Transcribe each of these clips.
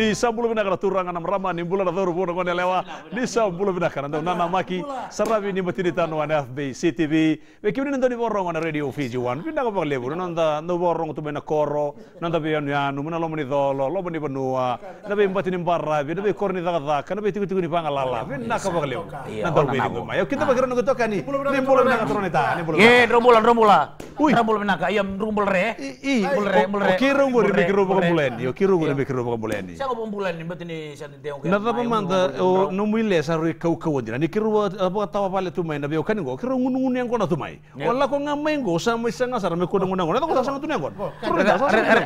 nisa bulu bina kara turanga nam rama ni bula dhoru buna kone lewa nisa bulu bina kara ndo nana maki sarabi ni matini tanu wana FB CTV wekibini ndo ni borong wana radio Fiji One binda ko lebu nonda ndo borong tu bina koro nonda be yanu yanu muna lomoni dolo lomoni benua na be mbarra bia be na be korni daga daka na bia tiku tiku ni panga lala binda ko lebu nanda bia ni ma yo iya, iya, ya, kita ah. bagira ndo toka ni ni bulu bina kana tronita ni bulu ye rombula rombula rombula bina ka ayam rumbul re i rumbul re rumbul re kiro ngori mikiro bakambuleni yo kiro ngori mikiro bakambuleni populan bet ni sa teo na ta pa manda o no mui le sa ri kau kau dira ni kiru apa tawa pale tu mai na bio kaningo kiru ngun yang kona tu mai wala ko nga mai ngo sa mai sa nga sa me ko ngun ngun na ko sa tu nengon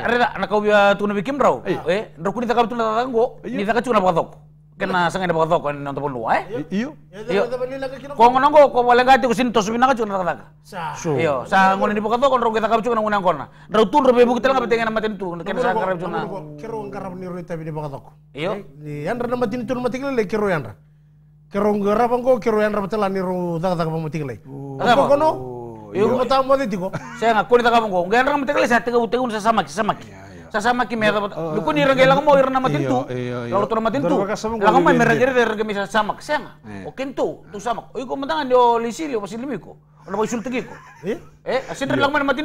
reda na kau bia tu na bikim rau eh ro kuni ta kau tu na tango ni ta ka tu na pa kena sanga dapat toko ni untuk ponu eh oh. iyo iyo kau ngono kau ko wala ngati kusin tos bina kacu nggak. taka so iyo sa ngono ni kadoko ro kita kacu na ngona ngona ro tun ro bebu kita ngabe tenga matin tu kena sa karab jona kero ngarab ni ro tabi ni kadoko iyo yan ro matin tu matin le kero yan ro kero ngarab ngo kero yan ro tela ni ro daga daga matin le ko kono iyo ko tamu de tiko saya ngakuni daga ngo ngan ro matin le sa tega utegu sa samaki samaki ya kasama ki mera uh, iya, Duku eh, ni rangay iya, lang mo irna matintu main iya, tu matintu lang mo mera jere de gami sa samak Sama. Ah? o kintu tu samak Oi oh, ko matangan yo lisilio lebih ko Ano ko isulti Eh? Eh, me to eh, eh, ah, oh, No oh. kali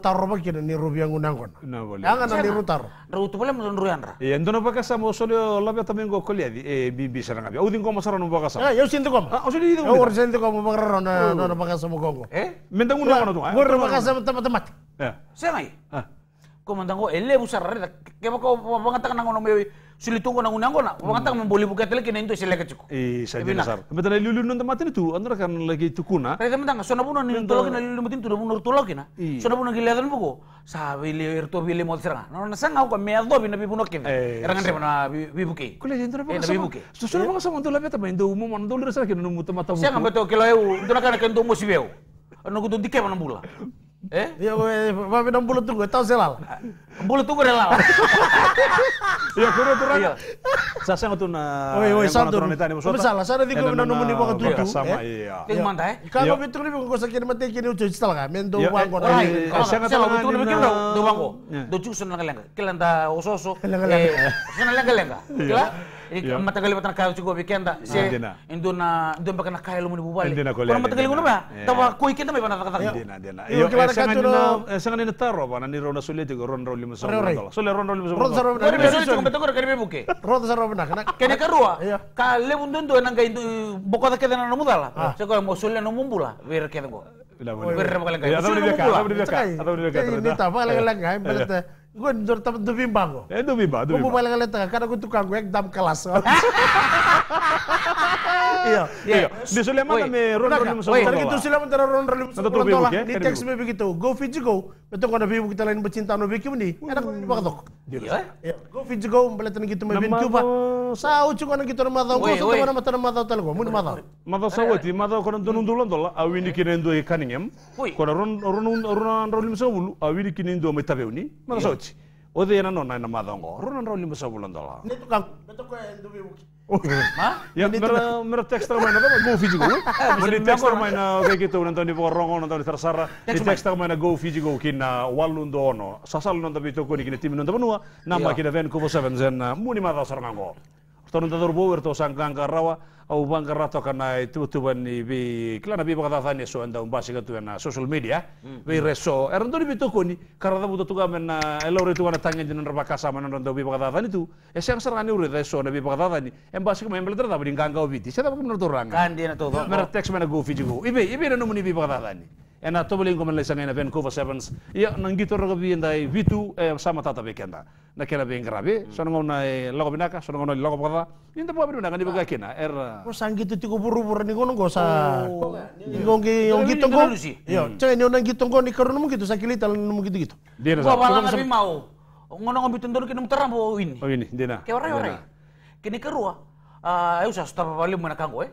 taro Eh, mo eh no Eh? dangay. Ah. Komandang ko, ele busar reda. Kaya ko pangatakan ng unang ngono, sulitung ko ng unang ko na. Pangatakan mong boli bukat tali kinainto sila kachiko. Eh, sa dina sar. Tapi tanay lulu nung tamatin itu, ano kan lagi tukuna. Tapi tama tanga, sona puno nung tulog na lulu mutin tulog nung tulog na. Sona puno giliatan buko. Sabi li erto bili mo sira. No na sang ako me ado bina bibuno mana Erangan tema na bibuki. Kule jento na baka sama. Susura baka sama tulog beta ba indo umum man dollar sa kin nung mutamata. Siya ngambeto kilo eu, ndo na kana kendo mo sibeu. Ano ko bula. Eh? Ya, mami dong bulu tunggu, tau selal. Bulu tunggu relal. Ya, kudu turun. Iya. Sasa ngutun na. Oi, turun satu. Masalah, saya di gue nemu di bawah tujuh. Iya, sama eh? iya. Ting mantai. Eh? Kalau itu nih kok sakit mati kini ucu setelah kan, men do uang kok. saya nggak tahu itu nih bikin do uang kok. Do cusun lenga lenga. Kelenda usus Lenga lenga. Sana lenga lenga. Kelenda. Iya. Iya. matagali batana kayo chugo bikenda se induna induna bakana kayo lumuni bubali induna kole kono matagali kuno ba iya. tawa ko ikenda me bana takata induna induna yo eh, sanga eh, sanga ni taro bana ni rona sulit ko ron roli musa Allah sole ron roli musa ron saro bana ni solete ko betako karibe buke ron saro bana kana kene karua ka lebun dundu enanga indu bokota kedena no mudala ah. se ko mo sole no mumbula ver kedengo Bila boleh. Bila boleh. Bila boleh. Bila boleh. Bila boleh. Bila boleh. Bila boleh. Bila Gue dor temen tuh bimbang kok. Eh, tuh tuh Gue balik kali tengah, karena gue tukang gue dalam kelas. Iya, iya, iya. Di Sulaiman kami ron ron lima sepuluh. Tadi Sulaiman tera ron ron di teks begitu. Go fit go. Betul kan? nabi kita lain bercinta nabi kim ini. Enak Iya. Go fit go. Belitan gitu me bin Sao cuma nang kita nama tahu. Kau sudah nama mata nama tahu telko. Mungkin mata. Mata sawati. kau nanti nundulan dola. Awin dikinin dua ikan ingem. Kau ron ron ron ron ron ron ron ron ron metabeuni. ron ron Ode yana no nai nama dongo, runa roli musa bulan dola. Neto kang, neto kue dua wuki. Ma? Ya mera mera tekstur maina dama go fiji go. Mera tekstur maina kayak gitu nonton di porongo nonton di tersara. Di tekstur maina go fiji go ya. kina walun dono. Sasal nonton bito kuni kini tim nonton benua. Nama kina ven kubo seven zen uh, muni mata sarango kton dadur bowerto sangkan karawa au bang karato kana itu tuban ni bi klana bi bagada thani so anda um basiga tu na social media mm, bi mm. reso erndo ni bitoko kuni, karada itu tuga men na elore tu wana tanya jenan rabaka sama tuh ndo bi bagada thani tu esang reso na bi bagada thani em basiga men belter da bi nganga obi ti sada bakam kan kandi na to mera text mana gue fiji ibe ibe na numuni bi bagada thani ena ko man laysangayna ben cova sevens ia nangitoroga ndai vitu e eh, sama tata be kenda na kela be ngrabe hmm. ngona e eh, logobinaka eh, logo e ni inda bo abiruna ngani ah. boga ah. kena er ah. ko sangitu tiku buru-buru ni ngono gosa ngongi ngongi tonggo yo cha ni ngongi tonggo ni sakili tal sakilita mungkin gitu dia sa ko mau ngono ngombi tondoro kinum terang bo ini oh ini dina ke ore ore kini kerua eh usah stop balik mana kanggo eh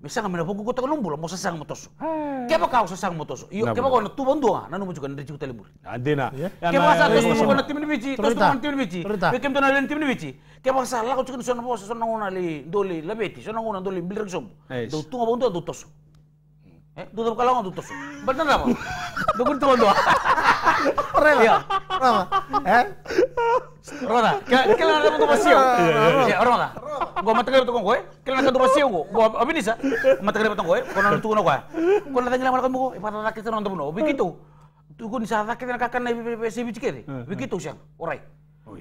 Misalnya mina foku kota kulumbula mo sasanga motoso keba mau usasanga motoso yo keba ko bondo tubo ndua mau juga nanti ndichi kutelimur andina keba sa tosu ko na timni bichi tosu ko na timni bichi bekem tona len timni bichi keba sa la ko chukana sona bosa sona ngona le ndole la beti sona ngona ndole bilrek sombo do tunga bondo do toso eh do tuh kalanga do toso balna benar nggak? Tuh kun tubo ndua Rela. Rela. Eh? Rona, kita ada mau masih. Iya, Rona gua mata kelebat kira kelebat kantor pasir gue. gua apa ini sa, mata kelebat kongkoi, gua nonton tukun gua, gua nonton ngelamar kongkoi, gua nonton eh, rakyat kita nonton bunuh, begitu, tukun nisah rakyat kita kakan na ibibibibib si bici kiri, begitu siang, orai,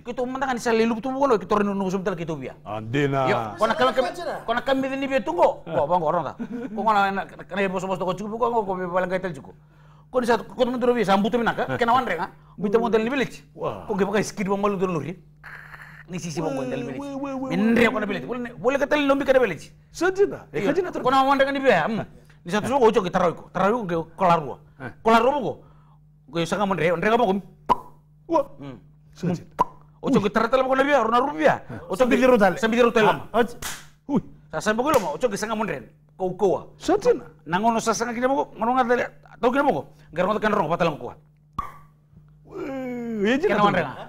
kita umat tangan sa lilup tukun gua, kita rindu nunggu sebentar kita gitu, ubia, andina, yo, gua nak kelebat kongkoi, gua nak kambing ini biar tunggu, eh. gua bang orang ta, gua nggak nanya, kena bos sama stokot cukup, gua nggak gua bibibibib balang kaitan cukup. Kau di satu, kau teman turun biasa, sambut teman nak, kena wandering, kita mau dari village, kau gak pakai skid bom malu turun lori ni sisi bongo ndel beleji min re ko na beleji wala wala ka tel lombi ka na beleji sedina e ka kan ibe am ni satu ko jogi tarawi ko tarawi ko kolar wo kolar wo ko ko sanga mon re on re ka bokum wa sedina o jogi taratal ko na biya rona rubia o jogi diru dal sambi diru telam ui sasa bogo lo o jogi sanga mon re ko ko sedina nangono sasa sanga kina bogo ngono ngadale tau Iya, jadi kenapa?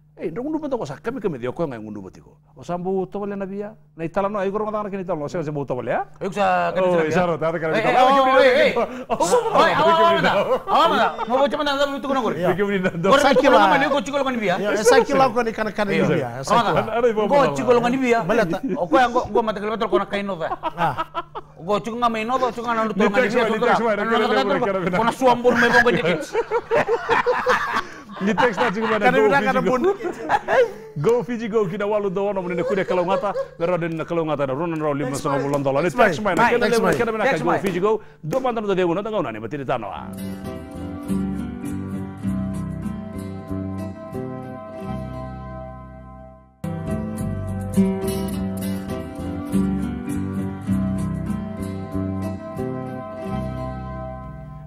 Eh, nda ngundu bata kosa kami kami dioko ngai ngundu batiko o sambu to bale na bia na itala no ai goro ngada kini talo se se bu to bale ya e kusa kani tala ya ta ta kani tala oi oi awa na awa na no bo chama na da bitu kono gori gori sa kilo ma ni gue chikolo kani bia sa kilo ko ni kana kana ni bia sa kilo go chikolo kani bia bale ta gue ko nggak ngo mata kilo tol kono kai no da go gue ngai no da chikolo ngana tol ngani bia tol ngana tol kono suambur me bo ngi Ni teks jigo mana go fiji go. Go fiji go kina walu do wono mun ne kalau ngata ngara den kalau ngata Ni text go fiji mantan do ngona ne tano. Thank ah. you.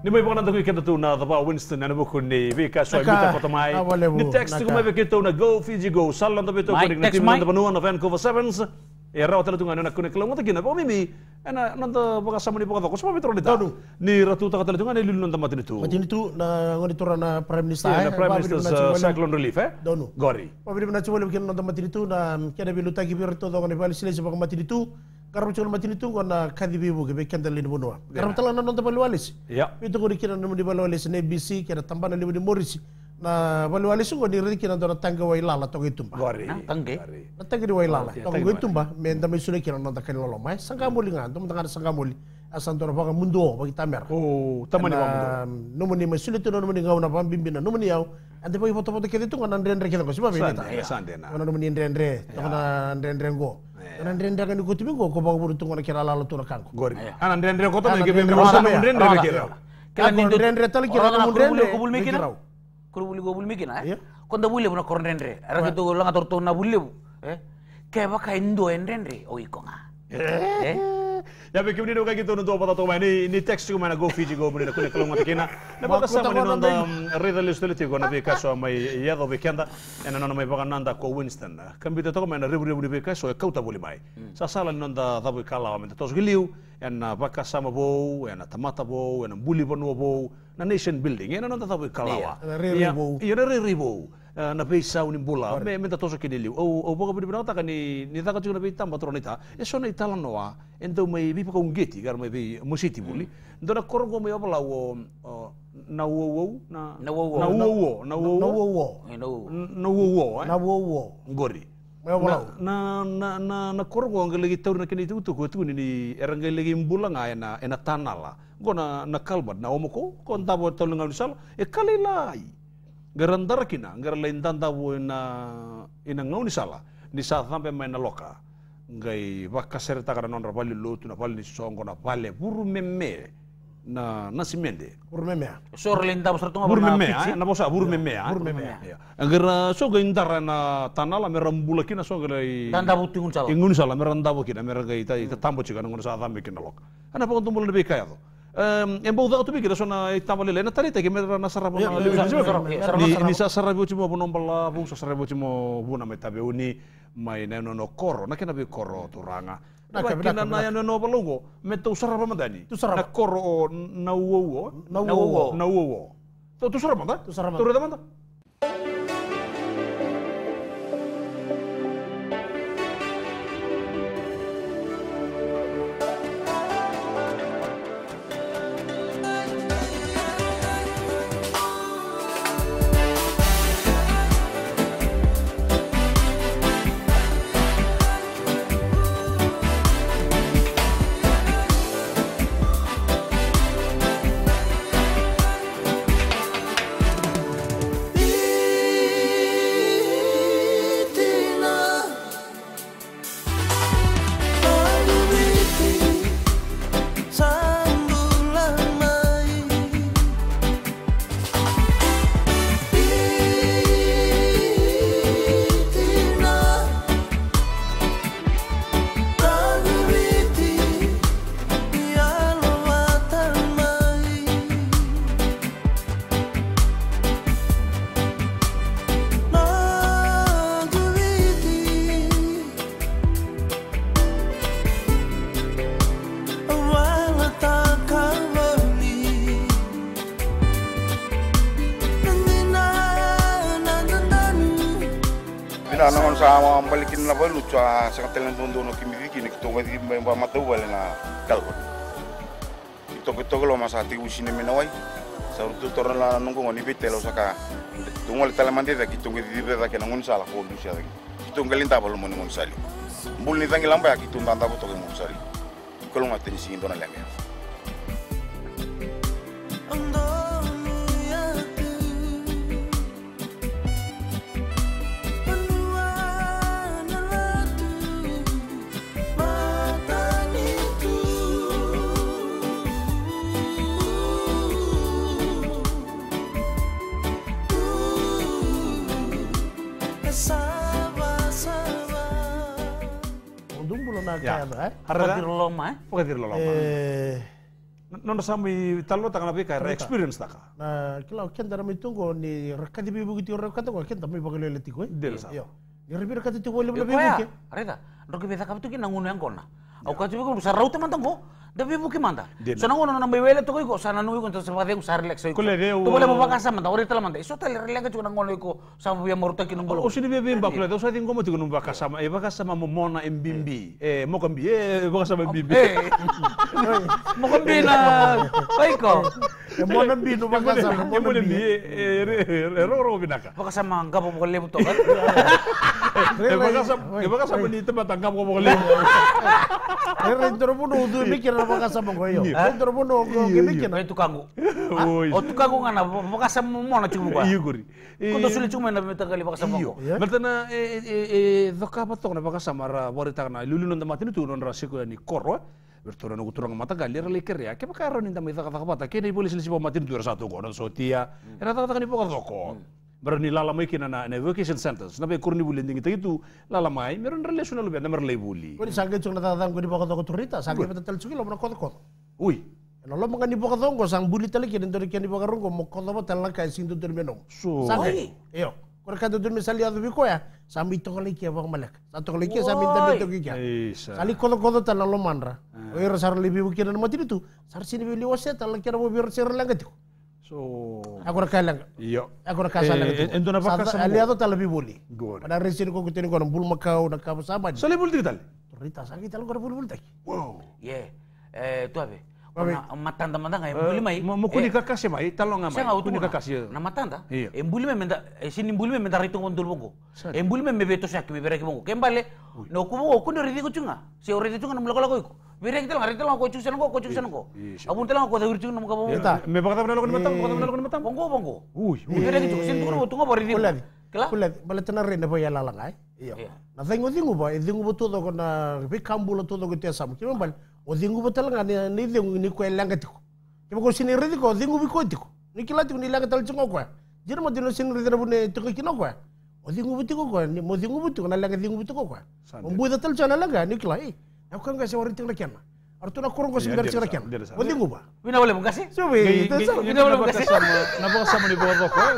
nimeibona ndako ikenda tuna daba winston anabukuni vika swaibuta kotamai ni text kuma vikito na go fiji go salla ndo bito kuri nanti timu ndo banuwa na vancouver sevens era otela tunga na kuna kilo mutaki na mimi ana nanda boka sama ni boka dako sama bitro lita ni ratu ta katela tunga ni lilu nanda matini tu matini tu na ngoni tora na prime minister na prime minister cyclone relief eh donu gori pabiri na chumole bikin nanda matini tu na kena bilutaki birto doko ni pali sile sebab matini tu karena macam macam itu karena kadi bibu kebe kenda lini bunua. Ya. Karena telah nonton tebal walis. Ya. Itu kau dikira nemu di bal walis ne bisi kira tambah nemu di morisi. Na bal itu kau diri kira nonton tangga wailala atau itu mbah. Gori. Tangga. Na tangga di wailala tong itu mbah. Main tamai sudah kira nonton kali lolo mai. Sangka muli ngantum tengah sangka muli. Asan tora baka mundo bagi tamer. Oh, tamu ni nah, mundo. Nomu ni mai sulit tu nomu ni ngau napa bimbina nomu ni yau. Ante pagi foto-foto kita itu kan andre andre kita kau siapa ini Sandi, Sandena. Nah. nomor ini andre andre. Tengah ya. andre andre kau ana ndren daga ni ko tumi go ko kira lalo tuna kanko gori ana ndren ndren ko to me rosa me ndren kira kala ni ndren ndren kira mo ndren ndren ko bul me kira ko bul go bul me ko nda bulle buna ko ndren ara torto na bulle bu eh ke baka indo ndren ndren o oh, ikonga iya eh, eh? Ya be kimni doga gitu nuto pata toma ini ini teks juga mana go Fiji go muni nakune kalau ngata kena. Na pata sama ni nonda rida list le tigo na be sama mai ya do kenda ena nona mai bagan nanda ko Winston. Kambita to mana ribu ribu be kau tak boleh mai. Sa sala ni nonda kalau kala wa tos giliu ena baka sama bo ena tamata bo ena buli bono bo na nation building ena nonda dabu kalau. wa. Ya ya ribu. Eh, na pei sau ni bula me me ta toso kinili o o boka budi bana taka ni ni taka tuna pei tamba tro nita e so na itala noa ento me bi pa kongeti gar me bi musiti buli mm. ndo na korgo me obala wo na wo wo na na wo wo na wo wo na wo wo na wo wo na wo e, eh? ngori na na na na korgo ngalegi tawr na kiniti utuko tu ni erangalegi mbula nga ena ena tanala gona na kalbat na omoko kon tabo tolngal sal e, e kalilai garandara kina ngara lain tanda wo ina ina ngau ni sala ni sa thampe mai na loka ngai waka serta kara non rapali lotu na pali ni songo na pale buru meme na na simende buru meme so lain tanda serta ngau buru meme na bosa buru meme buru meme ngara so ga indara na tanala me rambula kina so ga lai tanda buti ngun sala ngun sala me randabo kina me ga ita ita tambo chika ngun sa thampe kina loka ana pa ntumul lebih kaya tuh Εμποουδάω του πήγε να ήταν πολύ λένε τα λέτε και μέτρα να σαραπώ να λίγο Ni sa sarabio timo bonom bala bung sa sarabio timo buna metabe uni maina no no koro na kena be koro turanga na kena na ya no balungo metu sarapa madani na koro na uwo na uwo na uwo to tu sarapa sakatela ndondo no kimidiki ni kitogo di mba matau wale na kalwa kitogo kitogo lo masati usine menawai saurutu toran la nungo ngoni pues, bitelo saka tungo le talamande da kitongo di da ke nangun sala ko lusia da kitongo linta balo moni ngon sali mbul ni tangi lamba ya kitongo anda ko pues, togo ngon sali kolo ngateni singi ndona lemea Ando Karnataka ಓದಿರ್ಲೋಮ ಓದಿರ್ಲೋಮ non sami talo tangan api kayak experience taka. Nah, kalau kian dalam itu gua ni rekat ibu gitu orang kata gua kian tapi bagai lelati gua. Eh. Del sa. Yo, ya rekat rekat itu boleh lebih baik. ya, tak? Rok bisa kamu tuh kian nangun yang kau na. Ya. Aku kau coba gua bisa raut teman tanggo. Debemos mandar. So nang una no, no, no, no, no, no no, no, va no, usar no, no, To no, no, no, no, manda no, la manda. no no, no, no, no, no, no, sa no, morta no, no, bolo. O no, no, no, no, no, no, no, no, no, no, no, no, e no, no, no, no, no, Eh mo no, no, no, no, no, Mo no, no, no, no, no, mona no, no no, no, no, no, no, no, ro no, no, no, no, no, no, no, no, no, no, no, no, no, no, te no, no, no, no, no naboboka mo ngoyo pedro muno ngemike no itukangu suli sa e na sa mara na lulu no ndamati tu rasiko korro Τώρα εγώ τώρα μάτα καλλιέρα λέει κεριά και μακάρον είναι τα μηδά berani lala mai kina na na vocation centers na be kurni bulle ndingi tagitu lala mai meron relational be na mer buli kodi ko ni sangi chung lata dan ko ni boko turita rita sangi beta tel chuki lo na kodi kodi ui na lo mangani boko dongo sang buli tele kini ndori kini boko rongo mo kodi lo tel la kai sing tu termeno so sangi iyo kodi ka tu misali adu biko ya sang to kali kia ya boko malek sa to kali kia ya, sambi tabi to kikia ya. sali kodi kodi tel lo mandra ah. oyo iro sar libi bukina na mati tu sar sini bili wase tel la kira bo bir sir langati ko So agora aku Yo. Agora kasanga. Eh, eh endo na baka sa. Aliado tala bibuli. Good. Pada resin kita kutini ko um bul makau na kabu sama. So boleh bul digital. Rita sa kita lo ko bul bul tak. Wow. Yeah. Eh, tu Ya? Eh, mai. matanta matanga embulima i mukuni eh, kakasya ma italonga ma mukuni kakasya na matanta mai menda iya. iya. eh, sini mai menda ritung ondul bongo embulima mebeto saki mebera ki bongo kembale no nah, kubo ko ndo ridiko chunga se oridi chunga namla kola koiko bere kita ngari telang ko chuksan ko ko chuksan ko abun telang ko dawir chunga muka bongo me bakata bana lokon matang bakata bana lokon matang bongo bongo uy bere ki chuksan tukuro tunga boridi Kula, kula, bala tana rena po yala langai. Iya. Na thaingo dingu ba, dingu bo todo ko na bi kambulo todo ko tiasam. Kiman ni odhingu ni kwe langa tiku kibako sinirithiko bi kwe tiku kila tiku nilanga talchingo kwa jira ridi sinirithira bune tiku kino kwa odhingu tiku kwe ni modhingu tiku kwe. dhingu butiko kwa mbuida tsana langa nikila eh nakukanga se waritinga kena Artuna kurung kosong dari cerah O Wadi ba. Wina boleh buka sih? Cobi. Wina boleh buka ni Napa sama di bawah rokok?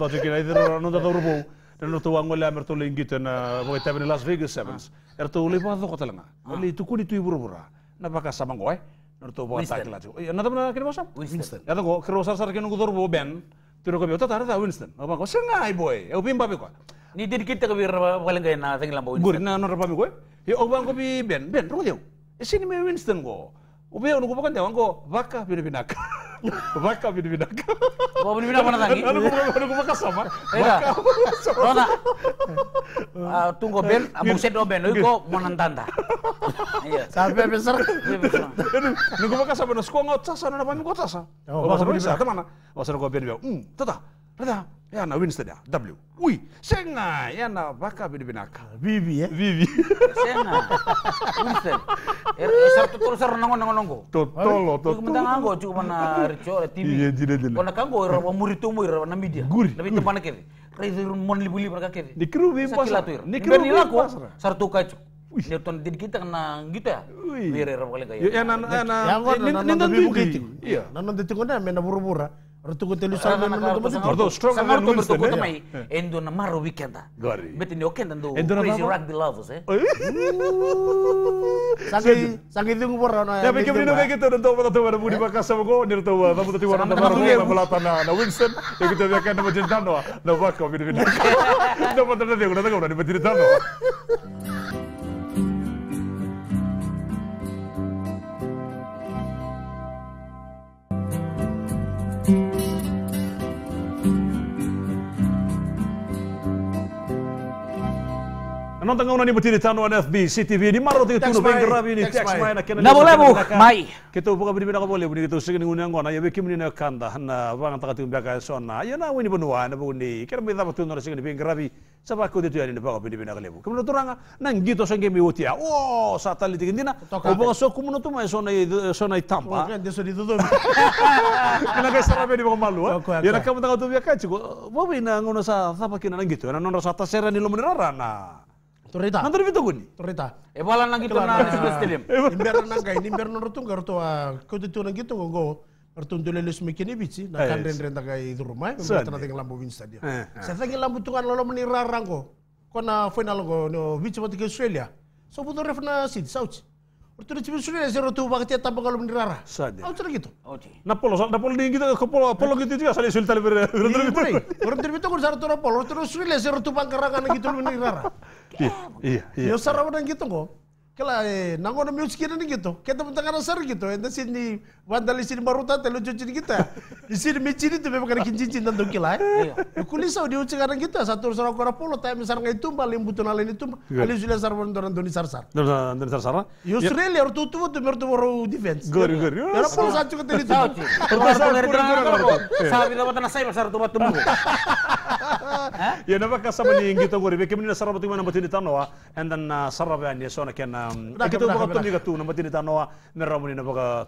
Napa ta tahu na Itu na nunda tahu rubuh. Dan itu uang mulai mertu linggit dan bukan Las Vegas Sevens. Ertu lipat rokok telinga. Lalu ah. itu kuli tuh ibu rubura. नपका सामङ गए नर्तो बगा ताकिला छु न त न के बस विन्स्टन या त गो क्रोसर सर के नुगु दोर बो बेन तिरो को बेउ त तारे दा विन्स्टन अब गो संग आइ बोय ए उपिम बाबे को ni dir kita ke bir wala ngai na sanglam bo winston iya, ya, ya, gurina no rababe ko yo ya, obango bi ben ben ro deu e sini me winston go Ubia unakumbuka ntawango vaka vinavinaka vaka vinavinaka vinavinaka wanazangi unakumbuka sama vaka ona ah, tungo ben abuset oben uko monantanda sampai besar unakumbuka sama na skongo tsasa na pamiko tsasa wasa sama isa tamana sama no ben bio mm tata tata ya na win winstada ya, w oui senga yana baka bidibinaka vivi ya vivi senga er isar eh, tutur sar nongo nongo nongo totolo totolo cuma tanga nggak cuma na richo tv iya jide jide kona kango ira muri tumu ira na media guri tapi itu mana kiri rezir mon libu libu mereka kiri nikiru vivi pas kru vivi pas sar tukai dia Newton diri kita kena gitu ya. Wih. Wira-wira paling kayak. Ya, nana, ya, nana. Yang eh, nonton di bukit. Iya. Nonton di cikgu mena buru-buru. Ah? ಋತುಗತಿಯಲ್ಲಿ ಅದು ಸ್ಟ್ರಾಂಗ್ ಸಂಗಾರ್ಕೊ ಬರ್ತುಕೊತ ಮೈ ಎಂದು ನಮ್ಮ ರವಿ ಕೆಂದ ಗಾರಿ ಬೆತಿ ನೀವು ಕೆಂದ ಎಂದು ಕ್ರೇಜಿ ರಾಕ್ ದಿ ಲವ್ ಸೆ ಸಗಿ ಸಗಿ ಇದು ಬರ ನಾ ಯಾ ಬೆಕೆ ಬಿನು ಬೆಕೆ ತು ndo pada tuwa budi bakas sama go nir tuwa namu tu tiwa nama baru nama melata na na Winston yang kita biarkan nama jendan no na bako bidu bidu nama tu nanti aku Anotangão na Tano on FB, CTV, ni maro tiga tuno bem gravi ni Tex mai na kena. Na boleh bu, mai. Kita buka bini bina kau boleh, bini kita segini gunung guna, ya bikin bini nak kanda, na bang tak tiga so, sona, ya na wini benua, na bini, kena bini dapat tuno sige ni gravi, sebab kau itu yang ini buka bini bina kau lebu. Kemudian orang nang gitu sengke miwuti ya, oh satelit ini na, obang so kumono tu mai sona sona itampa. Bukan dia Di itu tu. Kena kau serap bini malu, eh? ya nak kamu takati tu biasa cukup, bawa bini ngono sa, tapakina kena nang gitu, na nang sa tasera ni lumayan torreta nan torreta gonni torreta e bala nan gitu na stadium imber nan ga imber nan rotum garto a kote tuna gitu go Artun dole les mekene bici na kan ren ren daga idrumai mbetana teng lambu win stadium sa tagi lambu tukan lolo menira rango kona final go no bici mati ke Australia so butuh refna sid sauci Ortu di Australia zero tu bakti tampa kalau menirara. Sadi. Ya. Auto gitu. Oke. Na polo, na polo dingin kita gitu, ke polo, polo gitu juga sali sultan ber. Iya, gitu. Orang terbitu kan satu polo, terus Australia zero tu bangkarangan gitu menirara. Iya, iya, iya. Ya, iya. orang gitu kok kela eh nangono music ini gitu kita mentang ser gitu ente sini wandali sini baru tante lucu cincin kita gitu ya. di sini micin itu memang kena cincin tentu kela kuli kulis di uci kadang kita satu orang kora polo tapi misalnya nggak itu paling butuh nalen itu iya. alis sila sar pun doni sar sar doni sar sar justru ini orang tuh tuh tuh mertu baru defense gori pun orang polo satu ketemu itu terus dari terang saat kita buat nasi pasar tuh temu ya nampak kasar nih gitu gori begitu mending sarap tuh mana betul di and then uh, sarap yang dia soalnya kena uh, Να το μικρό να το Να κατέβασα το Να κατέβασα το τόνο. Να κατέβασα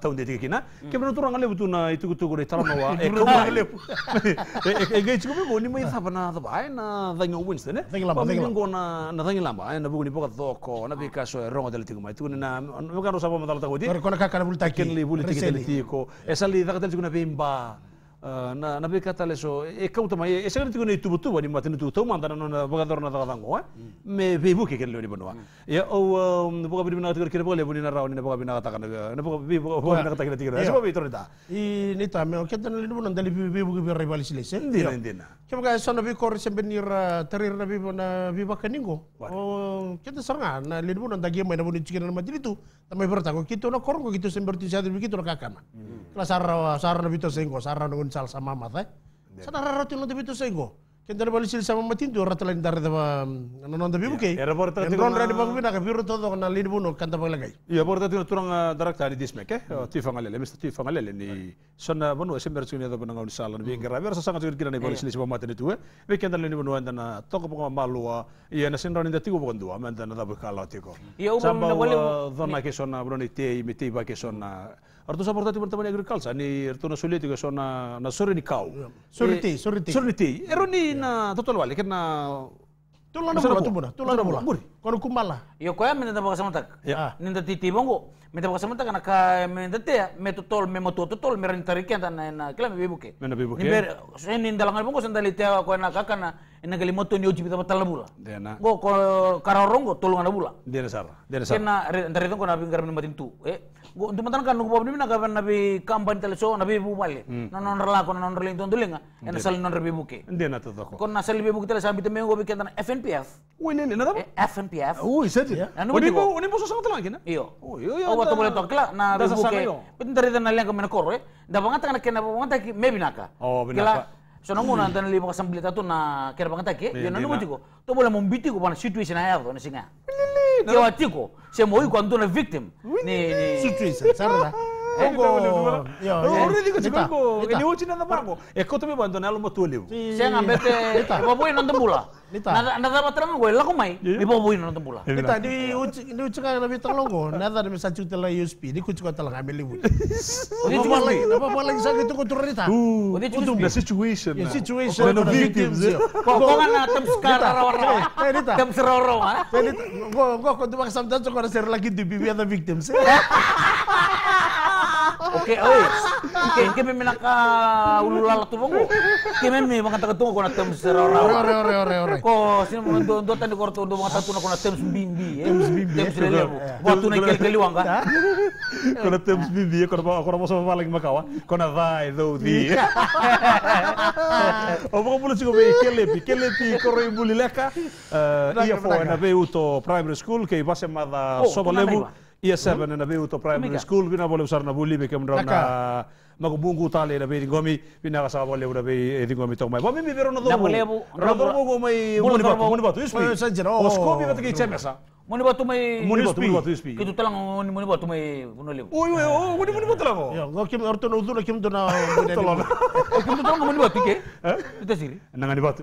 το Να το τόνο. Να κατέβασα το Να κατέβασα το τόνο. Να κατέβασα Να Να Να Να Να na na be katale so e kauta mai e sanga tiko nei tubu tubu ni matini tubu tuma antana na bagador na dagadang wa me be buke ken leoni wa ya o buka bini na tikir kira bole buni na rauni na buka bini na katakan na buka bi buka na katakan tikir na so bi torita i ni ta me o ketan ni bonan dali bi bi buka bi rival sile sen dina ndina kema ka so na bi kor sembe ni ra terir na bi na bi baka ningo o ketan sanga na le bonan dagi mai na buni tikir na matini tu tamai bertago kito na korong kito sembe tu sa bi kito na kakana kla sarra sarra na bi to sengo sarra na kon sal sama mata sana nanti no debitu sengo kendara bali polisi iya. sama matin tu dari eh? indar da non da bibuke era porta ti ron radi bagu bina ka biro to do na lid buno kanta bala gai iya porta ti turang darakta ali disme ke ti fangalele mista ti fangalele ni sonna bonu esember suni da bana ngon sala ni ngara ber sa sanga tu kirana bali sil sama matin itu, we kendara ni entah andana toko poko malua iya na orang ini ti bukan dua. amanda na da kalau ti iya ubo na ke sana, bro ni ti mi ke sana. Ar tu sa portati per tamani agricoltura, ni ar ya. eh, eh, ya. na suleti che sono na, na sorri di cau. Sorriti, sorriti. Sorriti. Ero ni na tutto wali, kena che na Tulang na bula, tumbuna, tulang na bula. Buri. Kono kumbala. Yo koya minta bakas mentak. Ya. Ninda titi bongo. Minta bakas mentak na ka minta te metu tol me motu tol me rentari kian tan na kila me buke. Me na bibuke. Ni ber sen ninda langal bongo sandali te ko na kaka na na kali motu ni uji bitama tala bula. Dena. Go ko kararongo tulang na bula. Dena sara. Dena sara. Kena rentari tong bingar Eh dimatan kan nugu babni mina kapan nabi kampanye teleso nabi bu bali na non rela ko non reling ton dulinga en sal non rebi buke ndena to ko kon na sal bi buke tele sambi te mengo buke FNPF oi nene na daba FNPF oi sadi anu ni bo ni bo so sangat lagi na iyo iyo iyo wato boleh to kla na rebi buke pentari tan leng kamen koro eh da bangat kan kena bangat ki mebi naka oh binaka Sono nguna tan lima kasam bilita tu na kira bangat ki yo nanu butiko to boleh membiti ko pan situation ayah to nasi singa Yo ya se sema cuando kwa víctima victim ni, Kongo. Already ko sa Kongo. Ni uchi tuh napango. E ko tumi bantu na lumo tuliu. Siya ngambete. Ipopuin nonton bola. Nada nada patram ko la kumai. Ipopuin nonton bola. Kita di uchi ni uchi ka lebih terlongo. Nada di mesa cuti la USP. Ni kuci ko telah ngambil libu. Ni cuma lagi. Apa apa lagi sakit itu kontrol kita. Untuk the situation. The situation. The victims. Kok kan tem sekarang roro. Tem seroro. Jadi kok kok tuh maksud dan kok lagi di bibir the victims. Oke, oi. Oke, ini kami menaka ululala tulungu. Kami memang mga tagatong ko na tem rara. Ore, ore, ore, ore. Ko sini mau ndo ndo tani korto ndo mga tatu na ko na Tem bimbi. Tem bimbi. Terms lele mo. kiri tu na kel keliwang ka. Ko na terms bimbi ko na ko na mo makawa. Kau na vai do di. O mo pulo cikgu be kelepi, kelepi ko ro bulileka. Ia fo na be uto primary school ke base mada sobalemu iyasaba na nabe uto primary school bina bole usar na buli beke mra na magbungu tale na be ngomi bina ka sabole ura be ngomi to mai bomi be ro na do ro do bo mai muni batu muni batu ispi o skobi ba tiki mesa. muni batu mai muni batu muni batu ispi kitu talang muni muni mai buno lebu oi oi oi muni muni batu talang ya go kim orto no do kim do na muni tu to muni batu ke? eh itu siri nangani batu.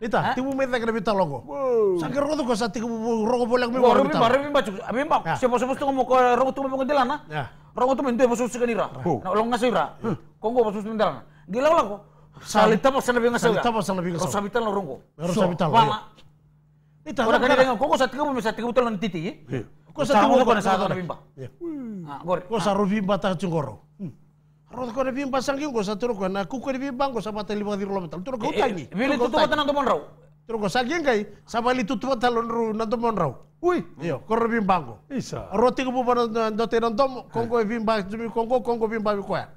Ita, timu meta kena minta logo. Sakir rogo ko sa tiku rogo bolak boleh waro minta. Waro mi bacu, abi mbak. Siapa siapa tuh ngomong ko rogo tuh memang delan nah. Rogo tuh mentu bosu sukan ira. Nah, long ngasih ira. Kongo bosu sukan delan. Gila ulah ko. Salita pas lebih ngasih. Salita pas lebih ngasih. Rosabita lo rongo. Rosabita lo. Wala. Ita, orang kena dengan kongo eh? sa tiku mi sa tiku telan titi. Ko sa tiku ko na sa tiku bimba. Ya. Ah, ko sa ah. rovi bata Ρώτα κόρε πίμπα σαν και εγώ, σαν τρόκο. Να κούκορε πίμπα, εγώ σαν πατέλη μου αδίρω λόμεταλ. Τρόκο, ούτανι. Βίλε το τόπο να το μόνο ρόου. Τρόκο, σαν και εγώ, σαν βάλει το τόπο τέλον ρου να το μόνο ρόου. Ουί, δύο, κόρε πίμπα. Ίσα. Ρώτα που μπορώ να το τέλο το κόγκο πίμπα, το κόγκο, κόγκο πίμπα, μη κόρε.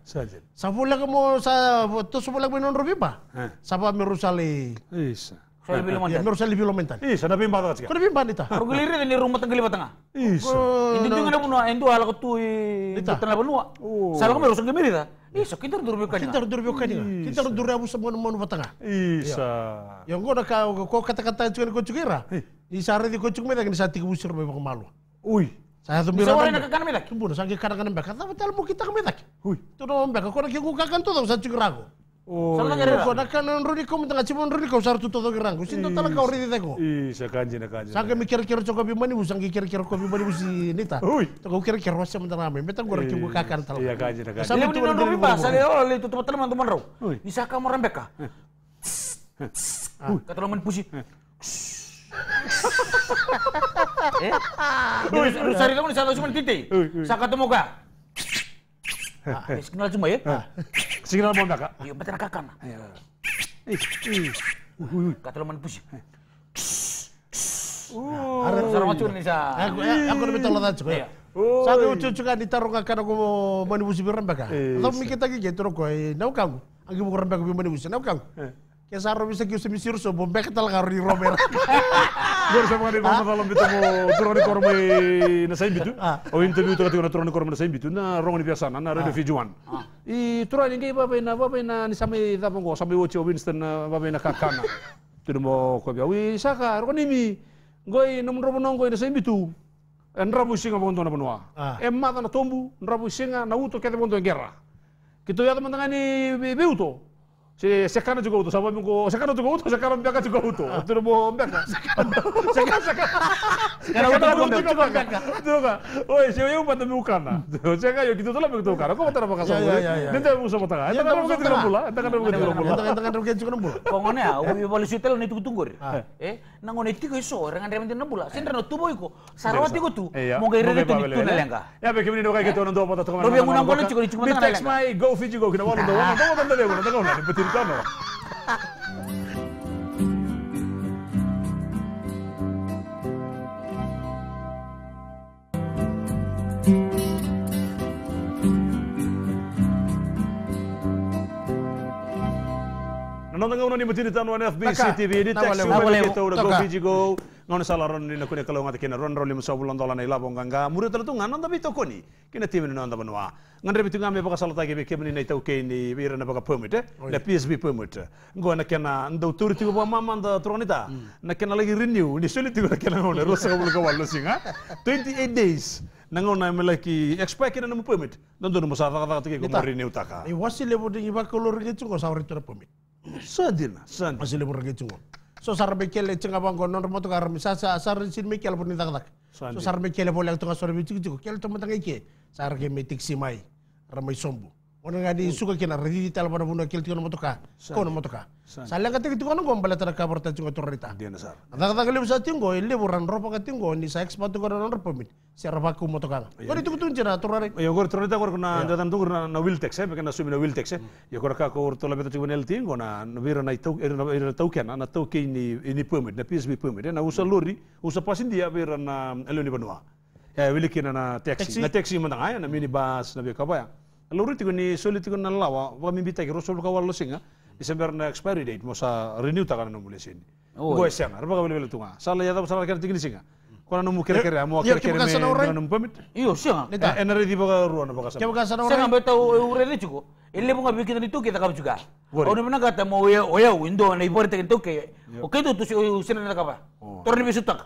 Σαν βούλε μου, σαν τόσο πολλά που είναι ρουβίμπα. Σαν πάμε ρουσαλή. Ίσα. Selvi lo mental. Mero selvi lo mental. Ih, sana pimba ta. Kona pimba kalau Kau giliri rumah tenggeli batanga. Ih. Ini dengan ada nua endu ala ketu i. itu Tenang benua. Oh. saya kamu rusung gemiri ta. Ih, kita rudur biokani. Kita rudur biokani. Kita rudur abu semua nomor batanga. Isa. Yang gua nak kau kata-kata cuman kau cukira. Isa hari di kau cukira dengan saat tiga busur malu. Saya tuh bilang. Saya orang kanan melak. Tumbuh, saya kanan kanan melak. Tapi dalam kita kanan melak. Hui. Tuh nomor melak. Kau nak kau kakan tuh, Oh, Sala gare iya. ko na kan on ruri ko mutanga chimon ruri ko sartu todo gerang ko sinto tala ka ruri deko. I sa kanji na kanji. mikir kir choko bi mani busang kir kir ko bi mani busi nita. Ui. To ko kakan tala. Iya kanji na kanji. Sa mutanga no ruri ba sa le o le to tala man to man ro. Ni sa ka moran beka. Ui. Ka kamu cuma Ah, eh, signal cuma ya. Ah. Ah. Signal mau kak? Iya, betul kak kan. Kata lo manpus. Ya? Eh. Nah, uh. Harus sarang macam ni sa. Ya, aku lebih tolong aja ya. Sabi ucu-ucukan ditaruh kakak aku manipusi biran baka. Lo mikir lagi gitu kau, Nau kau. aku mau rembak biman manipus. Nau kamu. Eh. Kesaro bisa kiusi misir so bombek telah karo di romer. bersama ah. Khalid di Alam bitamu turoni korme na sai bitu ah. o oh, interview to katika turoni korme na sai bitu na rongoni biasa na rede ah. fijuan i turoni ngai turun na baba na ni samai da bongo samai wochi o Winston na baba na kakana tudu mo ko bia wi saka rongoni mi goi nom robo nong goi na sai bitu eh, ndrabu singa bongo na bonua e eh, mata na tombu ndrabu singa na uto kete bongo ngera Kita lihat teman-teman ini beuto, Și secană juga utuh, salvăm cu secană de gouto, secană de juga utuh, Tu nu mă beacă. Secană, secană. Era o de gouto. Droga. Oi, se eu pată mi ucana. Secană eu kitu tola mi ucana. Cum tara pakai salvo. Nente mu sama tara. Eta kan mungkin tidak pula, eta kan mungkin tidak pula. Eta kan mungkin tidak pula. Pongone a, ubi boleh sutel ne tunggu, Eh, nang one tiko iso, orang andre mendin pula. Sendra eh. no tubo iko. Sarawati tuh, tu. Mo gaire de tu nitu nelanga. Ya, ya be kemini kayak ke tono do pata to. Robi ngunang bola cikuri cikuri tengah nelanga. Text my go fiji go kina walu do. Do do do nanti. dúvida não. não, não, não, não, não, não, não, não, não, não, não, não, não, não, não, não ngono sala ron ni nakune kalau ngata kina ron ron lima sabu lon dolan ila bonga nga murid tala tunga nanda bito koni kina timin non ngan ngandre tunga me baka sala tagi be kemni nei tau ke eh? ni na baka pumite hmm. na PSB pumite ngo na kena nda authority tigo mama nda tronita na kena lagi renew ni suli tigo na kena ngono rosa kabul kawal lo singa 28 days nangon na melaki expect kina nemu permit nando nemu sa vaka vaka tagi kumari ni utaka. i lebo bodingi ba kolor gitu go sa permit sadina sadina lebo bodingi ko so sarbe kele tinga bango non remoto ka remisa sa sar sin me kele poni tak tak so sarbe kele tengah tunga sorbe tiku tiku kele tomo tangai ke sarre ke metik simai ramai sombu bona di suka kina redi tal bona kilti kil tigono motoka kono motoka sala ka tigi tigono gom bala tara kabor ta tingo torrita ada kata kali bisa tingo ille buran ropa ka tingo ni sa expat ko karena ropa mit si ropa ku motoka iya. ko itu betul jena torare yo gor torrita gor na ndatan tungur na na wiltex e bekana sumi na wiltex e yo gor ka gor tola beta tigono el tingo na no vira na itu, er na er tau eh, na tau kini ini ni permit na psb permit eh. na usa lori usa pasin dia vira na eloni banua ya wilikina na taxi na taxi mandanga eh, na minibus na bekabaya luriti ni soliti ko nan lawa wa mi bitaki rusul ka wallo singa December er na expiry date mosa renew ta kana no mule sin go esenga raba bele bele tunga sala yada sala kan tigni singa kona no kira kere amo kira kere me no pamit iyo singa ena redi baga ruana baga sama kebaka sana orang singa betau ure ni cuko ille bunga bikin ni tuki ta kap juga ono mana kata mau ya, oh ya window na ibore ta tuki oke itu tuh tu sina na kapa torni bisutak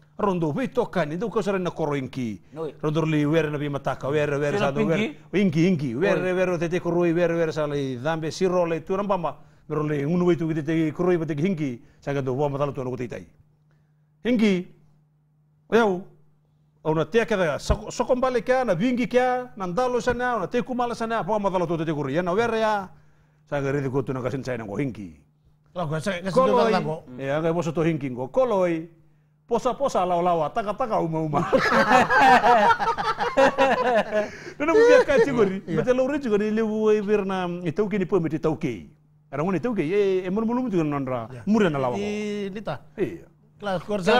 rondo be to ni do ko na koro inki rondo li wer na bi mataka wer wer sa do wer inki inki wer wer te te koro wer wer sa le dambe si role tu ramba ma ro le unu we tu te te koro be te hinki sa eh, ga do wa matala tu no te tai hinki eu ona te ka so kon bale na bingi kia na ndalo sana ona te kumala sana pa talo tu te koro ya na wer ya sa ga re de ko tu na kasin sa na go hinki Lagu, saya kasih dua lagu. Ya, kayak bosot hinki go. Koloi, posa-posa lawa-lawa, taka-taka uma-uma. Nana mu biya kati gori, mata juga ni lewu birna itauke ni pemeti tauke. Era ngone tauke, ye emon mulum juga nonra, iya. mura na lawa. Lita. Iya. Kelas kursa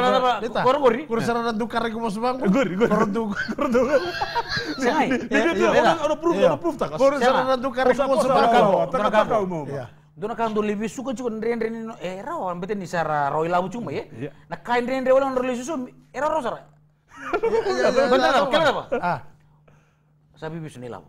lita. Kor gori. Kursa na duka rek mos bang. Gori, gori. Kor duka, kor duka. Sai. Ni dia orang proof, iya. ada proof tak. Kursa na duka rek mos bang. Taka-taka uma-uma. Iya dona kan do lebih suka cukup ndren ndren no eh, era wan bete ni sara roi labu cuma ya iya. Nah kain ndren ndren wala ndren susu era ro sara benar apa iya, iya, kenapa apa ah sabi bisu ni labu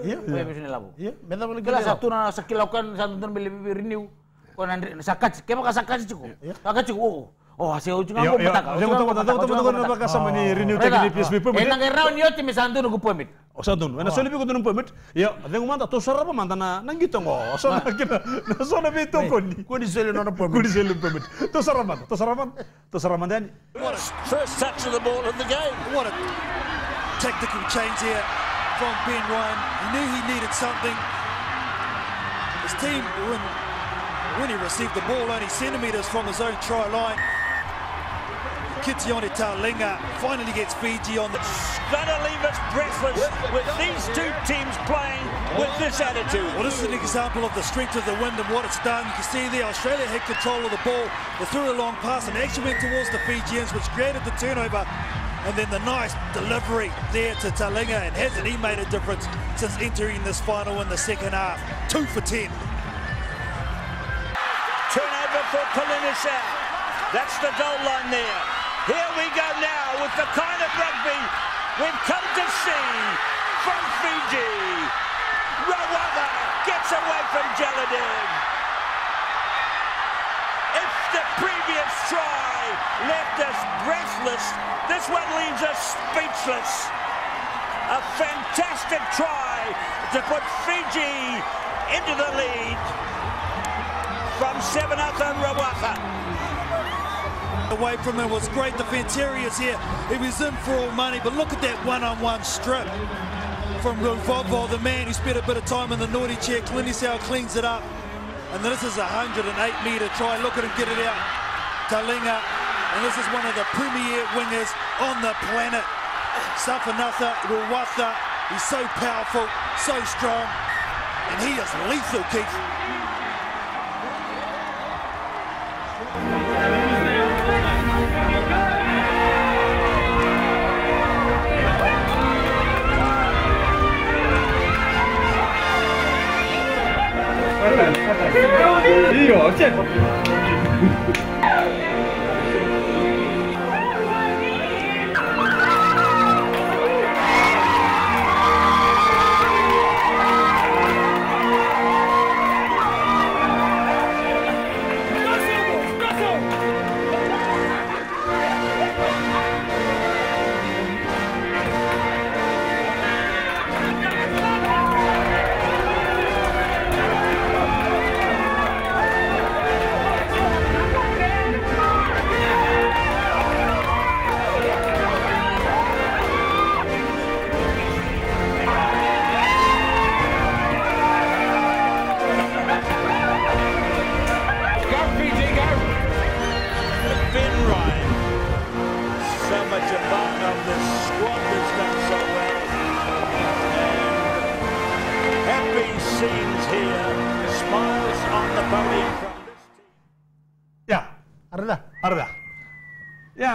iya bisu ni labu iya Bener boleh kala satu na sekilau kan satu ton beli beli renew kon ndren sakat kepa kasakat cukup. sakat cuko oh. Oh, hace ocho nga kung mataga. Ocho nga kung mataga. Ocho nga kung mataga. Ocho nga renew tekini PSB permit. Enang erraun niyo timi sandu nuku permit. O sandu nuku. Ena ah. solibi kudu nuku permit. Ya, adeng manta to sarapa manta na nangito ngo. So na kina na so na bito kuni. Kuni selu nono permit. Kuni selu permit. To sarapa, to sarapa, to sarapa dani. What a first touch of the ball of the game. What a technical change here from Ben Ryan. He knew he needed something. His team when when he received the ball only centimeters from his own try line. Kitione Talinga finally gets Fiji on. the. That'll leave us breathless with these two teams playing with this attitude. Well, this is an example of the strength of the wind and what it's done. You can see the Australia had control of the ball. They threw a long pass and actually went towards the Fijians, which created the turnover. And then the nice delivery there to Talinga. And hasn't he made a difference since entering this final in the second half? Two for ten. Turnover for Palinasau. That's the goal line there. Here we go now with the kind of rugby we've come to see from Fiji. Rawaba gets away from Jeladin. If the previous try left us breathless, this one leaves us speechless. A fantastic try to put Fiji into the lead from Sevenathan Rawatha. Away from him was great defense. Here he is here. He was in for all money, but look at that one-on-one -on -one strip from Ruvovo, the man who spent a bit of time in the naughty chair. Klinisau cleans it up. And this is a 108-metre try. Look at him get it out. Talinga. And this is one of the premier wingers on the planet. Safanatha Ruwatha. He's so powerful, so strong. And he is lethal, Keith. 哎呦！这。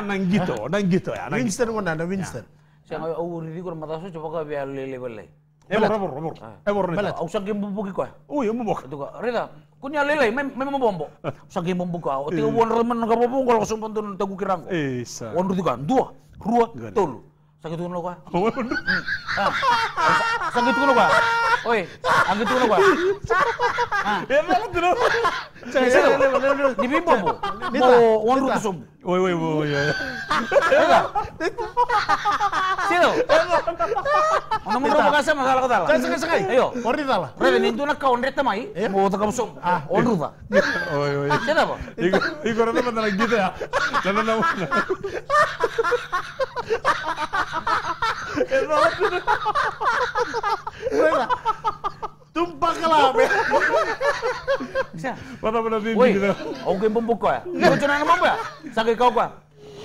Gitu, eh. gitu ya. ನಂಗಿತ್ತು ನಂಗಿತ್ತು Winston ಕೊಂಡಾನ Winston coba ಮತಾಸು ಚುಪಕ lele Eh, borra, Emor, emor, emor. borra. Bela, usah game bumbuk kau. Oh, yang bumbuk. Itu kau. Rida, kunya lele, memang bombo. Usah game bumbuk kau. Tiga eh. bulan remen nggak bobo, kalau langsung pantun tegu kirang kau. Eh, sa. Wonder kan, dua, dua, tolu. Sakit tuh kau. Eh? Oh, ah. Sakit tuh kau. Oi, angkat tuh kau. Ya, malah tuh. Di bimbo bu. Mau wonder tuh Woi, woi, woi, woi. Sino? Ano mo ka sa masala ko tala? Kasi kasi Ayo. Ori tala. Rebe nindu na kaunre mai. Iya. Mo ta Ah, onru ba. Oy, oy. Sino ba? Igo igo na naman lang dito ya. Lalo na mo. Error. Wala. Tumpah ke lame. Mana-mana bibi kita. Gitu? aku ingin pun ya. Kau cina nama apa ya? Sakit kau kau.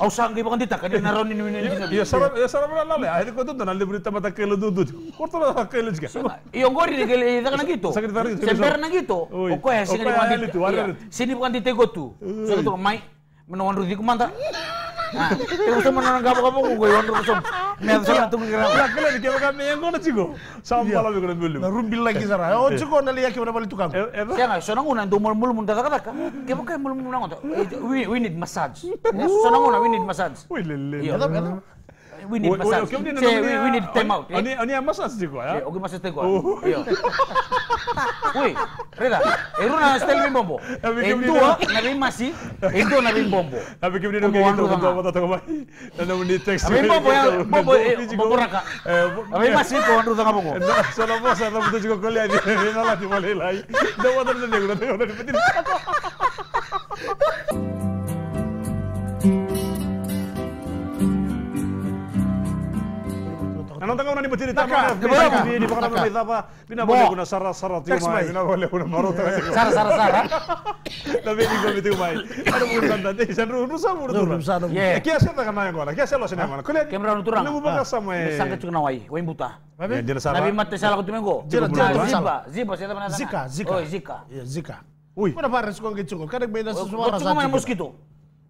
Aku sangki bukan tidak kan naron ini ini. ya, salam ya salam lah lah. Akhirnya kau tuh nanti berita mata kelo tuh tuh. Kau tuh lah kelo juga. Iya gori di kelo itu kan gitu. Sakit tarik. Semper na gitu. oke, ya sini bukan di iya, sini bukan di tego tuh. Sudah tuh mai menawan Rudi kumanta. Yung mana nang kapo kapo ko yon ro som. Men sa lang tungira. La kala ni kema kame yang kona chigo. Sam pala iya. bi kona bulu. Na rumbil lagi sara. O chigo na liya kema bali tukang. Siya nga so nang unang mulu mulu mun daga daga. Kema kay mul mun nang eh, We we need massage. So nang una we need massage. We lele. Iya we need oh, oh, massage. Cioè, we, we need time out. Oni eh? oni massage di qua, eh? Oke massage di qua. Oh. Iya. Woi, rela. Eru na stel mi bombo. Itu na mi masi, itu na mi bombo. Tapi kemudian oke itu untuk foto tengah mai. Dan muni teks. Mi bombo ya, bombo bombo raka. Mi masi ko andu tengah bombo. Solo bosa na butuh juga kuliah di nolati boleh lagi. Dan wadah dan negro tengah dari petir. نطق وانا بدي تابع بدي فقط ما يذابا بنا بقول لك سر سر تي ماي بنا بقول لك مرات سر سر سر لا بيجي قول تي ماي انا بقول لك انت شنو نوصل نوصل كي اسال لك انا يقول لك اسال شنو انا كل كم رانا ترى نبو بقى سما سانك تشكنا واي وين بوتا Nabi mati salah kutu mengko. Ziba, ziba saya teman Zika, zika. Oh, zika. Iya, zika. Ui. Mana pares kok gitu? Kadang beda sesuatu. Kok cuma mosquito.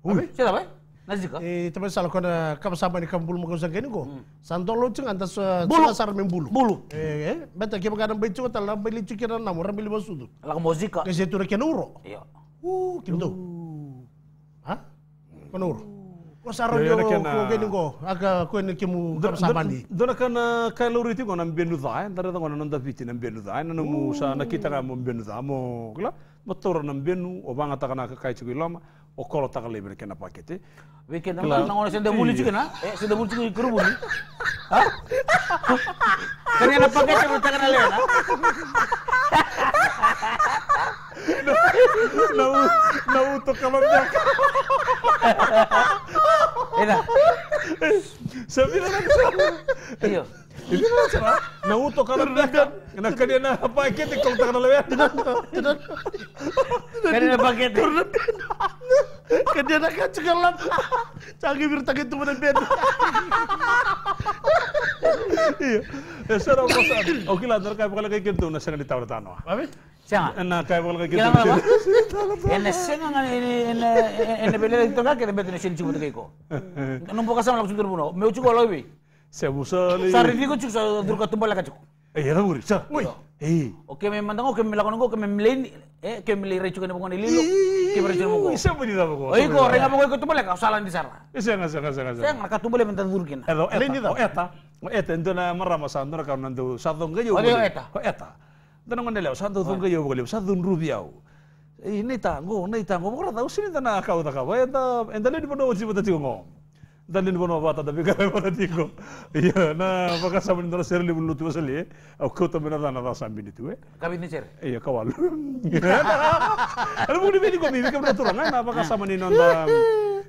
Ui. Siapa? Naziko. Eh tebe sala kona eh, kaba saba ni kambulu mako sangeni ko. Santo lo tinga anta bulu sar hmm. kan, eh, men bulu. Bulu. Eh eh beta ke bagana be tinga tala be li tikira na mo rabili basudu. La muzika. Ke setura ke Iya. Uh kimdo. Ha? Ko nuro. Ko saro yo ko geni ko aka ko ni kimu kaba saba Dona kana kalori ti ngona mbenu dha ndare ngona nonda fiti na mbenu dha na sa na kita ka mo mbenu dha mo kla. Motor na mbenu obanga takana kai chikiloma okolo tagali bere kena pakete be kena na ngone sende muli cikena eh sende muli cikena kurubu ni ha kena na pakete mo tagana lena na u na u to kama biaka ena sabira na iyo Ini mana cara? Nah, untuk kalau nak nak kena na paket kalau tak nak lewat. Kena na paket. Kadiyana ka çıkarlan. Çangi bir takı tumanın ben. Iya, saya sa... Okay lang, sir, kaya pala kay Kirto na siya nalitaw na tanong. Abi? Siapa? Enak Na, kaya pala Enak Kirto Enak siya nalitaw na tanong. Ene siya nga, enak bela dito ka, kaya beto na siya nalitaw na kay ko. Anong bukas ang laksudurbo na? May uchi ko alawi. Siya busali. Sa riniko chuk Eh, Yarauri, sa. Uy. Eh. Okay, may mandang okay, may lakonan ko, okay, may mlin, eh, okay, may recho kene bukan ililo. Okay, recho mo ko. Isa mo di daw ko. Oy, ko renga mo ko tumala ka usalan di sara. Isa nga, isa nga, isa nga. Isa nga ka tumala men tandur kina. Hello, eta. Lindi daw. Eta. O eta ndo na marama sa ndo ka nando sa dong gayo. O eta. O eta. Ndo ngon leo sa ndo dong gayo bolio, sa dong rubiao. Ini tango, ini tango, mo ra sini na ka uta ka. Eta, enda le di bodo uji bodo tigo ngom. tapi ذنن بنو باطا دبي قال بنتيكو يا نا فكا سامن در سير لي بلوتي وسلي او كوتا من هذا نضا سام بنتي iya kawal نجر اي كوال انا بقول بيني كومي كم نتورا انا فكا سامن نوندا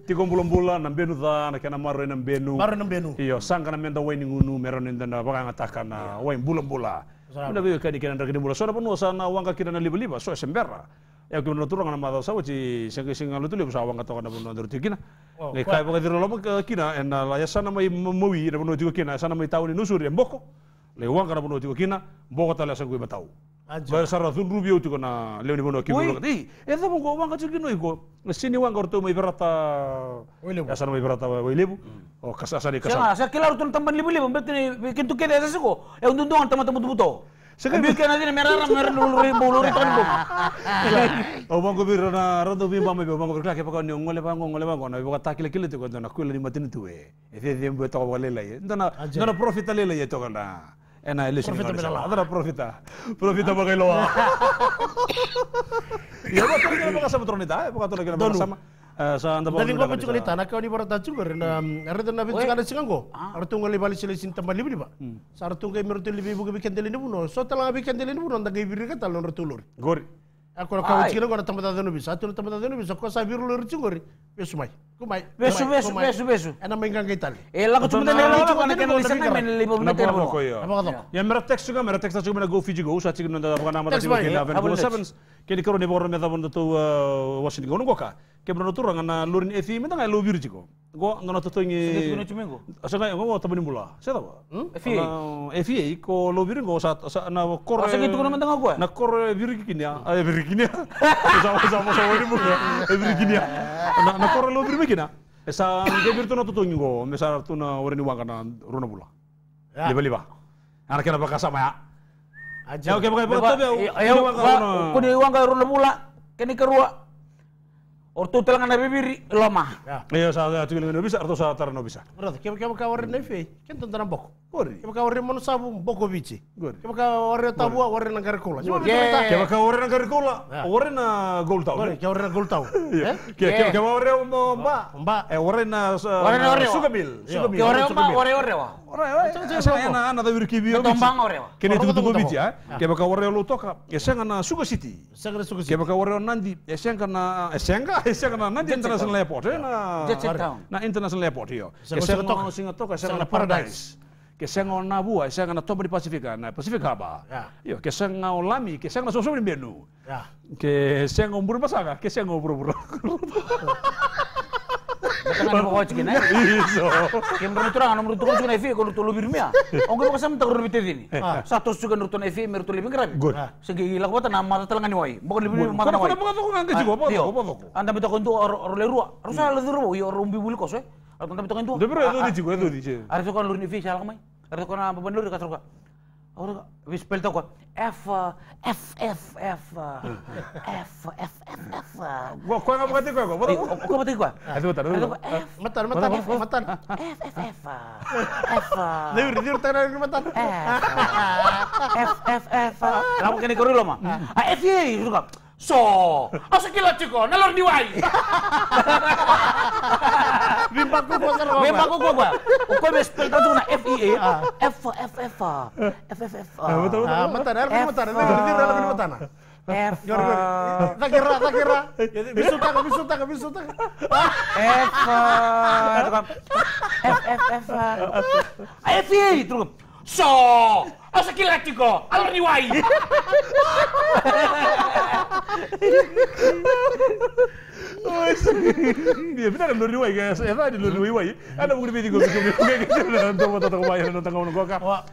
tigo bulan-bulan nambenu da na kana marro nambenu marro nambenu iya, sang karena menda weni ngunu meron nenda na baka ngatakan na iya. weni bulan-bulan Udah bi kadi kena dari bulan. Soalnya pun usaha na uang kira na liba-liba, so sembera. ya kung naturo nga namadaw sa wachi siya kasi nga lutuloy sa awang katawa na puno dito kina ngay kaya pa kadiro kina and la sana mai mawi na puno dito kina sana mai tao ni nusuri ang boko lewang ka na puno dito kina boko tala sa kuy bataw Bayar sarra thun rubio tiko na ni bono kibu lo kati. Eta mo ko wang kacil kinoi eh, Sini wanga korto mai berata. Asar mo iberata wa ilebu. Hmm. O oh, kasasari kasar. Sana asar kilar tun tamban lebu lebu. Betul ni kentu kede asasiko. E eh, undung dungan tamat tamat buto. se nanti merah merah lulu lulu tahun Obang ko biro na rodo bi mama ko mama ko klake ni ngole ngole ngona kile kile to ko ni Ese bo to No ah, la ye. Ndona ndona profita le le ye to Ndona profita. Profita ba Yo ba Eh, so anda bawa ngiba bacu kali tanah kau di barat tacu kau rena hmm. ada tanah bacu kau ada singang kau ada libali sila sin tempat libali ba hmm. sar tunggal merutu libi buku bikin telin ibu no so telah bikin telin ibu no tak ibir kata lo nurtulur gori aku nak kau cikgu kau tempat ada nubi satu tempat ada nubi so kau sabir lur cungori besumai Kumai. Besu, besu, besu, besu. Enak mainkan kita li. Eh, lagu cuma dari lagu kan kan bisa kan main lima menit ya. Apa kata? Ya merah teks juga, merah teks juga mana go Fiji gue Usah cikgu nanti apa nama tadi mungkin Laven Go Sevens kedi koro nebo rame thabon to eh, washington gono goka ke bro turo ngana lurin ethi me tanga lo birji go go ngana to ngi gono ngai asanga go tabani mula se tabo efi efi ko lo birin go sat na kor asanga to gono mandanga go na kor birji ya, ay birji kinya e sama sama sama ni mula birji e kinya na na kor lo birin kinya esa ngi ngai na to to ngi go mesar to na oreni wanga na rona mula ya. liba liba ana kena bakasa ya aja ya, oke oke oke kudu iwang ka rule mula kini kerua ortu telang na bibiri lemah. ya iya sa tu bisa ortu saya tar bisa berarti kamu kamu kawarin warne kan tentang bok. boko Gori. Kemaka warre manu sabu boko bici. Gori. Kemaka warre tabua warre na garikola. Gori. Kemaka warre na garikola. Warre na gol tau. Gori. Kemaka warre na gol tau. Kemaka warre mba. Mba. Eh warre na warre na warre sukabil. Sukabil. Warre mba warre warre wa. Warre. Saya na ana da wirki bio. Tombang warre wa. Kene tu tu bici eh. ah. Kemaka warre lo toka. Eh, eh, esen kana suka city. Esen kana suka city. Kemaka warre nandi. Esen kana esen ka esen na nandi nah. nah, international airport. Na na international airport yo. Esen kana singa toka esen kana paradise keseng ona bua keseng na toba di Pasifika kan, na eh, Pasifika ba ya. yo keseng na olami keseng na sosok di benu ya. keseng buru pasaka keseng ngombur buru Bukan mau kocok ini. Iso. Yang bernutur anu menurut kau juga Evi kalau tuh lebih rumia. Ongko mau kasam mentang lebih ini. Satu juga menurut Evi merutu lebih keren. Good. Segi gila kau nama mata telangan wai. Bukan lebih mata wai. Kau bukan tuh nggak juga apa ah, apa apa. Iya. Anda betul kau orang orang lerua. Harusnya Iya orang rumbi bulu koswe. Eh. Anda betul kau Lebih rumah itu di juga itu di. Harusnya kau lurin Evi salah kau Kata na mabanduri kata kwa. Ora spell to kau. F F F F F F F F. Gua kau F F kau, gua. kau. F F F F Metan, metan, metan. F F F. F. F F F metan. F F F. F F F F mah. F F F F So, asa sekilo juga, nelor diwai. Wai. gua kan ko sarong. gua ko ko ba? spell F E A F F F F F F. Ah, betul betul. Mata na, mata na, mata na, mata na. F. Takira, takira. Bisu tak, bisu tak, bisu tak. F. F F F. F E terus. So, asa kilati ko, alor ni Wai. Dia benar alor ni Wai guys. Eva di alor ni Ada bukti-bukti gue bikin video kayak gitu. Nonton mata tak bayar nonton kamu nongol kak. Wah,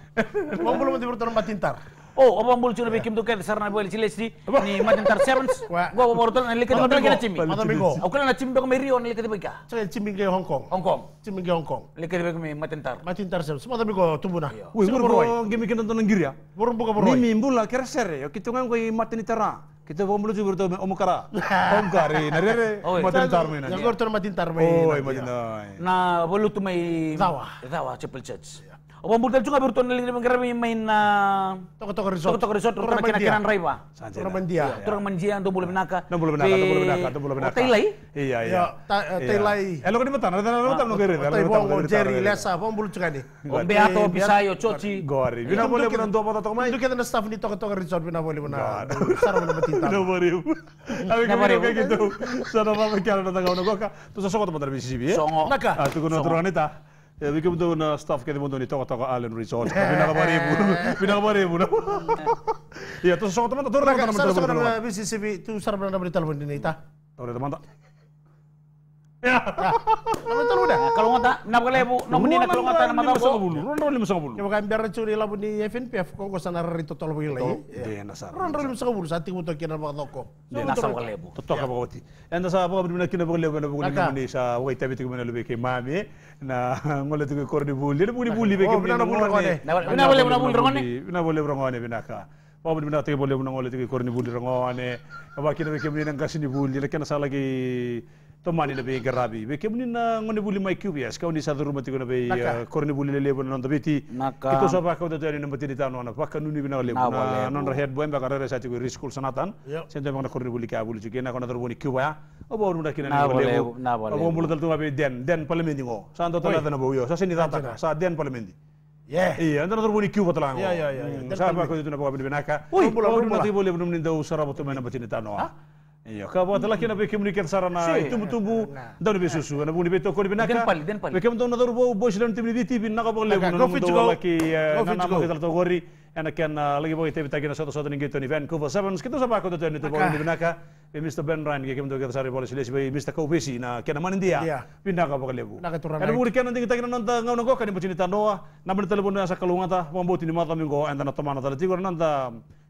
mau belum tidur terus matintar. Oh, omong bulu cuna bikin tuh kayak sarna boleh cilik di ni macam tar sevens. Gua mau motor nalik kita nalik kita cimbi. Mata bingo. Aku nalik cimbi ke Merion nalik kita bika. Saya cimbi ke Hong Kong. Hong Kong. Cimbi ke Hong Kong. Nalik kita bika macam tar. Macam tar sevens. Mata bingo tumbuh nah. Wih, baru gini kita nonton giri ya. Baru buka baru. Ini mimbu lah kereser ya. Kita kan kau mati ni kita bawa lu juga tuh om kara om eh. kari nari nari matin tarme nari yang kau tuh matin tarme oh matin tarme nah bolu tuh mai zawa zawa cepel church iya. Opo murtel juga baru tahun ini mengkira main na toko-toko resort. Toko-toko resort turun makin kiran rai pak. Turun mendia. Turun mendia untuk bulu benaka. Nang bulu benaka, nang bulu benaka, nang bulu benaka. Oh, Telai? Iya iya. Telai. Elo kan dimetan, ada ada utang nukir. Tapi bongo Jerry Lesa, apa bulu juga nih. Beato bisa yo coci. Gori. Bina boleh pun untuk apa toko main. Itu kita staff di toko-toko resort bina boleh pun. Sarang bina betinta. Bina boleh. Tapi kemarin kayak gitu. Sarang apa mikir ada tangga unagoka. Terus sosok teman terbisi sih. Songo. Naka. Ah, tuh kuno turunanita ya Bikin betul na staff kita mundu nih toko toko Allen Resort. Pinakabaribu, pinakabaribu na. Iya, terus sesuatu teman-teman orang kan? Sarap bisnis CV itu tu berita lebih naman telepon dinita. Orang teman tak. Nama itu Kalau ngota, kalau ngota Coba nasar. nasar apa ke Na Bina Apa Apa salah tomani le be garabi be kemni na ngone buli mai kubi as ni sa duru mati kona be eh, korni buli le lebo non dabiti kito eh? sa pakau da jari nomati dita nona pakka nuni bina le na non rahet boem ba rere sa tiku riskul sanatan sento mang na korni buli ka buli juke na kona duru buli kuba obo urunda kina na bole obo mulu dal tuma den den palemendi ngo sa ando tola dana bo yo sa sini data sa den palemendi Yeah. Iya, nanti terbuni kiu betulang. Iya, iya, iya. Saya apa kau itu nak bawa bini benaka. Wih, kalau di mati boleh belum nindau sarabotu mana bacin itu Iya, ka bota lakina be communiquer sarana itu mutubu dan be susu na buni toko to kodi benaka be kam don nadur bo bo shilan tibni di bin naga bolle mun Kau do laki na na mo ketal to gori ana ken lagi bo ite bitagina soto soto ningi to ni Vancouver seven. kita sama ko tuh ni to boni benaka be Mr Ben Ryan ge nah, kam kan, kan, kita ketal sari bolle silesi be Mr Kaupesi na ken man India bin naga bolle bu ana buri ken ndingi tagina nonta ngau ngau kan ni pucini tanoa na ben telepon na sakalunga ta mambo tini mata minggu. anda na mana ta tigor nanda